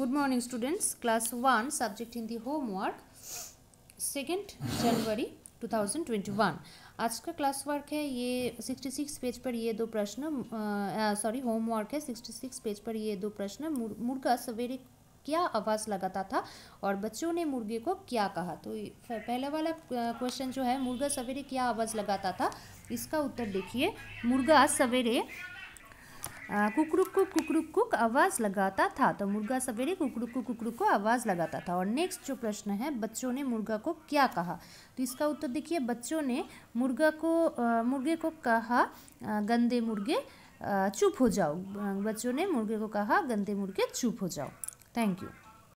good morning students class one subject in the homework 2nd जनवरी 2021 आज का class work है ये 66 पेज पर ये दो प्रश्न सॉरी होमवर्क है 66 पेज पर ये दो प्रश्न मुर्गा सवेरे क्या आवाज़ लगाता था और बच्चों ने मुर्गे को क्या कहा तो पहला वाला क्वेश्चन जो है मुर्गा सवेरे क्या आवाज़ लगाता था इसका उत्तर देखिए मुर्गा सवेरे कुकरुक को कुकरुक को आवाज़ लगाता था तो मुर्गा सवेरे कुकरुक को कुकरुक को आवाज़ लगाता था और नेक्स्ट जो प्रश्न है बच्चों ने मुर्गा को क्या कहा तो इसका उत्तर देखिए बच्चों ने मुर्गा को मुर्गे को कहा गंदे मुर्गे चुप हो जाओ बच्चों ने मुर्गे को कहा गंदे मुर्गे चुप हो जाओ थैंक यू